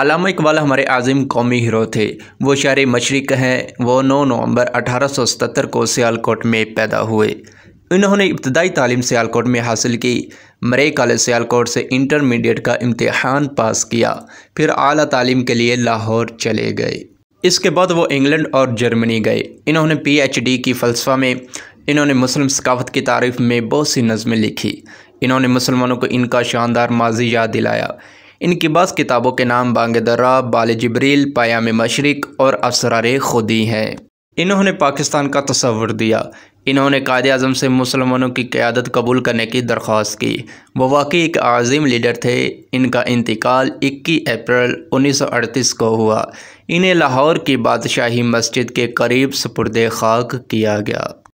अलामा इकबाल हमारे आज़िम कौमी हीरो थे वो शार मशरक़ हैं वो 9 नवंबर 1877 को सियालकोट में पैदा हुए इन्होंने इब्तदाई तालीम सियालकोट में हासिल की मरे कॉलेज सियालकोट से इंटरमीडिएट का इम्तहान पास किया फिर आला तालीम के लिए लाहौर चले गए इसके बाद वो इंग्लैंड और जर्मनी गए इन्होंने डी की फ़लसफ़ा में इन्होंने मुस्लिम सकाफत की तारीफ़ में बहुत सी नज़में लिखी इन्होंने मुसलमानों को इनका शानदार माजी याद दिलाया इनकी बस किताबों के नाम बांग दर्रा बाल जबरील पायाम मशरक और असरार खुदी हैं इन्होंने पाकिस्तान का तस्वुर दिया इन्होंने कायद अजम से मुसलमानों की क़्यादत कबूल करने की दरख्वास्त की वो वाकई एक आज़िम लीडर थे इनका इंतकाल 21 अप्रैल 1938 को हुआ इन्हें लाहौर की बादशाही मस्जिद के करीब सपुरद खाक किया गया